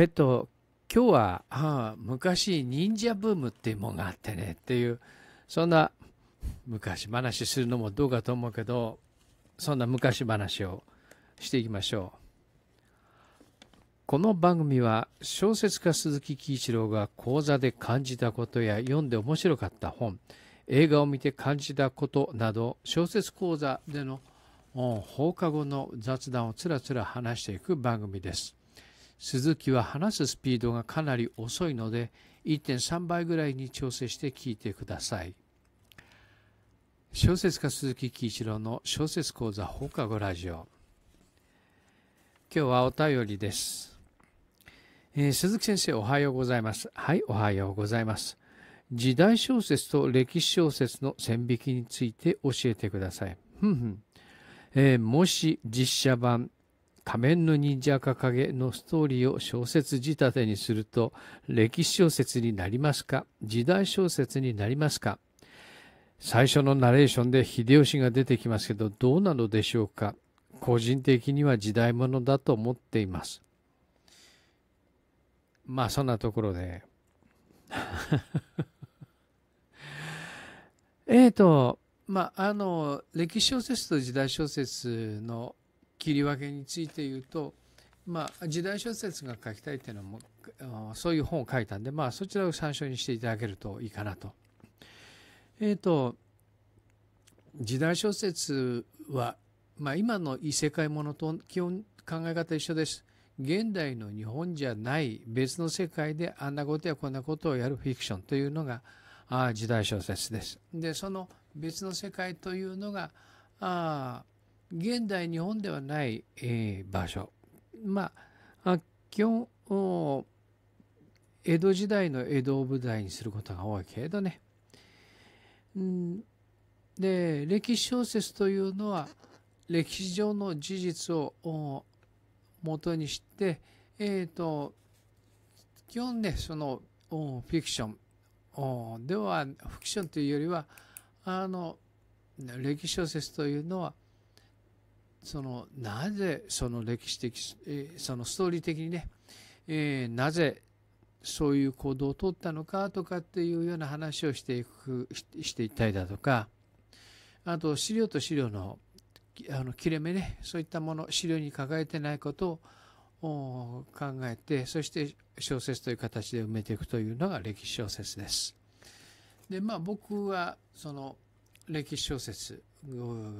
えっと、今日は、ああ、昔忍者ブームっていうもんがあってねっていう、そんな昔話するのもどうかと思うけど、そんな昔話をしていきましょう。この番組は小説家鈴木喜一郎が講座で感じたことや読んで面白かった本、映画を見て感じたことなど小説講座での放課後の雑談をつらつら話していく番組です。鈴木は話すスピードがかなり遅いので1.3倍ぐらいに調整して聞いてください小説家鈴木喜一郎の小説講座放課後ラジオ今日はお便りです、えー、鈴木先生おはようございますはいおはようございます時代小説と歴史小説の線引きについて教えてくださいふんえー、もし実写版仮面の忍者赤影のストーリーを小説仕立てにすると歴史小説になりますか時代小説になりますか最初のナレーションで秀吉が出てきますけどどうなのでしょうか個人的には時代物だと思っていますまあそんなところで えっとまああの歴史小説と時代小説の切り分けについて言うと、まあ、時代小説が書きたいっていうのもそういう本を書いたんで、まあ、そちらを参照にしていただけるといいかなと。えっ、ー、と時代小説は、まあ、今の異世界ものと基本考え方一緒です。現代の日本じゃない別の世界であんなことやこんなことをやるフィクションというのがあ時代小説です。でその別の世界というのがあ現代日本ではない、えー、場所まあ基本江戸時代の江戸を舞台にすることが多いけれどね、うん、で歴史小説というのは歴史上の事実を元にしてえー、と基本ねそのフィクションではフィクションというよりはあの歴史小説というのはそのなぜその歴史的、えそのストーリー的にね、えー、なぜそういう行動をとったのかとかっていうような話をしていくしていったりだとかあと資料と資料のあの切れ目ねそういったもの資料に抱えてないことを考えてそして小説という形で埋めていくというのが歴史小説です。でまあ僕はその歴史小説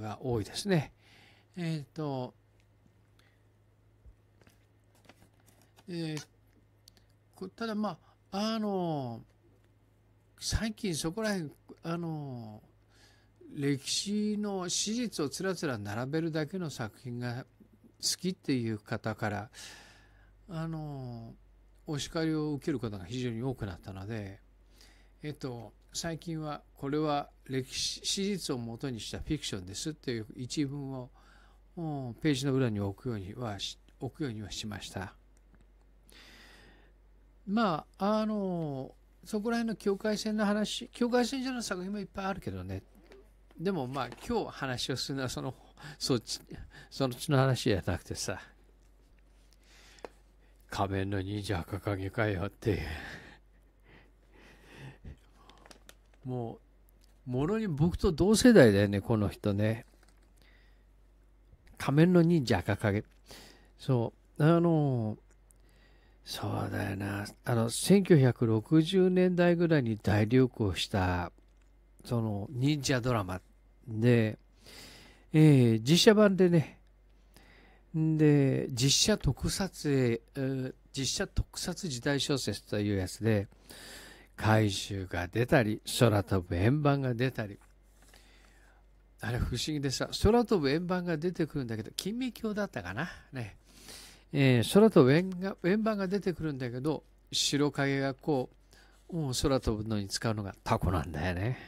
が多いですね。えっ、ー、と、えー、ただまあ、あの、最近そこら辺、あの、歴史の史実をつらつら並べるだけの作品が好きっていう方から、あの、お叱りを受けることが非常に多くなったので、えっと、最近はこれは歴史史実をもとにしたフィクションですっていう一文をページの裏に置くようには置くようにはしました。まあ、あの、そこら辺の境界線の話、境界線上の作品もいっぱいあるけどね。でもまあ、今日話をするのはその、そっち、そのちの話じゃなくてさ、仮面の忍者赤影かよっていう。もう、ものに僕と同世代だよね、この人ね。面の忍者赤影。そう、あの、そうだよな、あの、1960年代ぐらいに大流行した、その、忍者ドラマで、えー、実写版でね、で、実写特撮実写特撮時代小説というやつで、怪獣が出たり、空飛ぶ円盤が出たり、あれ不思議でさ、空飛ぶ円盤が出てくるんだけど、金明鏡だったかな。ね。えー、空飛ぶ円が円盤が出てくるんだけど、白影がこう、もう空飛ぶのに使うのがタコなんだよね。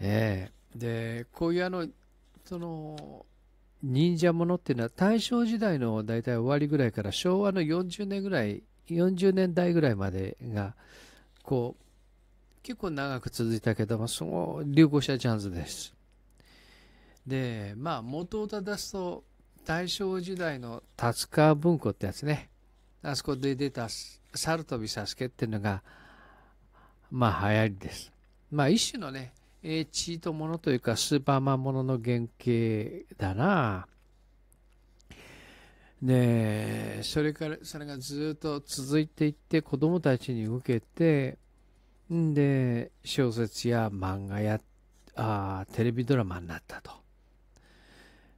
えー、で、こういうあの、その、忍者ものっていうのは大正時代の大体終わりぐらいから昭和の40年ぐらい、40年代ぐらいまでが、こう、結構長く続いたけども、その流行したジャンズです。で、まあ、元を正すと、大正時代の達川文庫ってやつね。あそこで出た猿飛びサスケっていうのが、まあ、流行りです。まあ、一種のね、えー、チートものというか、スーパーマンものの原型だな。で、それから、それがずっと続いていって、子供たちに受けて、で小説や漫画やあテレビドラマになったと。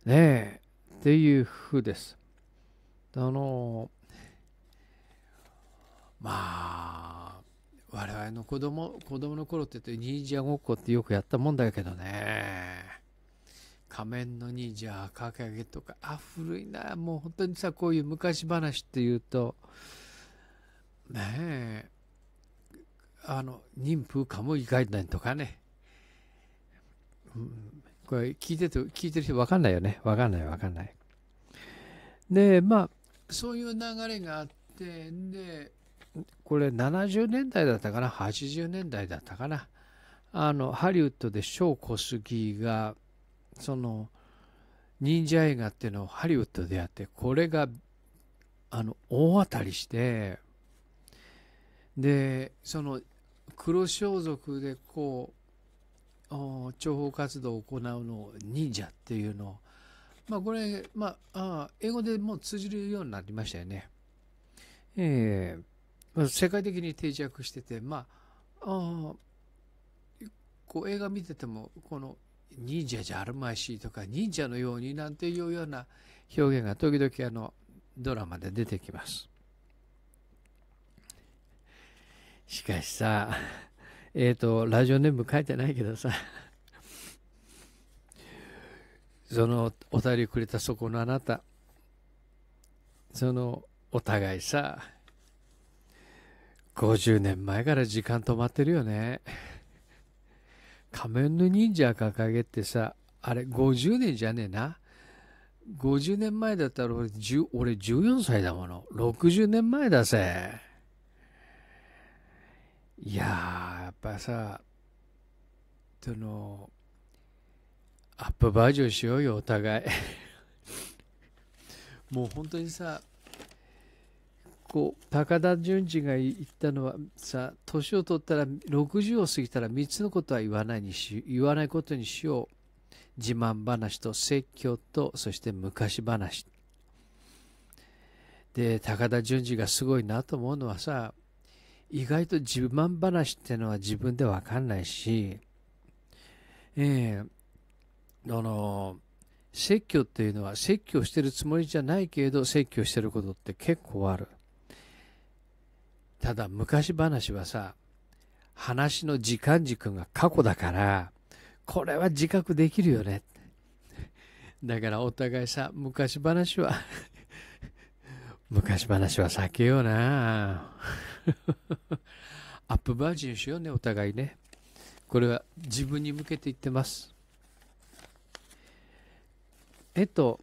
ねえっていうふうです。あのまあ我々の子供子供の頃って言うと忍者ごっこってよくやったもんだけどね仮面の忍者赤げとかあ古いなもう本当にさこういう昔話っていうとねえあの妊婦かもいかないとかね、うん、これ聞いてて聞いてる人分かんないよね分かんない分かんないでまあそういう流れがあってでこれ70年代だったかな80年代だったかなあのハリウッドでショー・コスギがその忍者映画っていうのをハリウッドでやってこれがあの大当たりしてでその黒装束でこう諜報活動を行うのを忍者っていうのをまあこれ、まあ、あ英語でもう通じるようになりましたよね。えー、まあ、世界的に定着してて、まあ、あこう映画見てても、この忍者じゃあるまいしとか、忍者のようになんていうような表現が時々あのドラマで出てきます。しかしさ、えっ、ー、と、ラジオネーム書いてないけどさ、そのお便りくれたそこのあなた、そのお互いさ、50年前から時間止まってるよね。仮面の忍者掲げってさ、あれ50年じゃねえな。50年前だったら俺俺14歳だもの。60年前だぜ。いやー、やっぱさ、その、アップバージョンしようよ、お互い。もう本当にさ、こう、高田純次が言ったのはさ、年を取ったら、60を過ぎたら3つのことは言わないにし、言わないことにしよう。自慢話と説教と、そして昔話。で、高田純次がすごいなと思うのはさ、意外と自慢話ってのは自分でわかんないし、ええー、あの、説教っていうのは説教してるつもりじゃないけれど説教してることって結構ある。ただ昔話はさ、話の時間軸が過去だから、これは自覚できるよね。だからお互いさ、昔話は 昔話は避けような。アップバージョンしようね、お互いね。これは自分に向けて言ってます。えっと、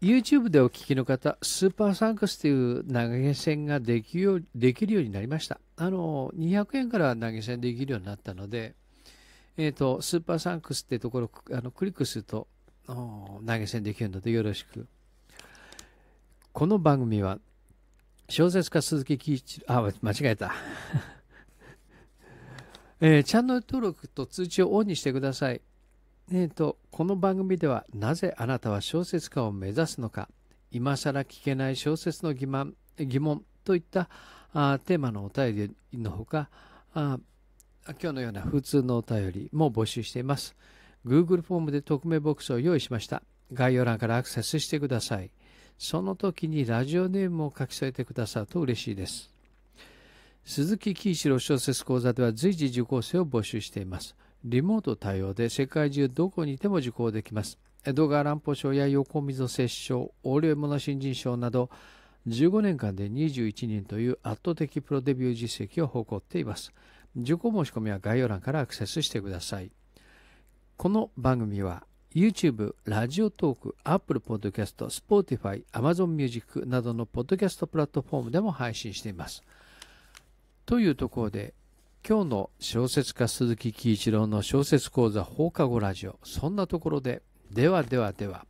YouTube でお聞きの方、スーパーサンクスという投げ銭ができよできるようになりました。あの、200円から投げ銭できるようになったので、えっ、と、スーパーサンクスってところあのクリックすると投げ銭できるのでよろしく。この番組は小説家鈴木貴一あ間違えた、えー、チャンネル登録と通知をオンにしてくださいえーと、この番組ではなぜあなたは小説家を目指すのか今更聞けない小説の疑問疑問といったあテーマのお便りのほかあ今日のような普通のお便りも募集しています Google フォームで匿名ボックスを用意しました概要欄からアクセスしてくださいその時にラジオネームを書き添えてくださると嬉しいです。鈴木喜一郎小説講座では随時受講生を募集しています。リモート対応で世界中どこにいても受講できます。江戸川乱歩賞や横溝摂賞、横領物新人賞など、15年間で21人という圧倒的プロデビュー実績を誇っています。受講申し込みは概要欄からアクセスしてください。この番組は YouTube、ラジオトーク、Apple Podcast、Spotify、Amazon Music などのポッドキャストプラットフォームでも配信しています。というところで、今日の小説家鈴木喜一郎の小説講座放課後ラジオ、そんなところで、ではではでは。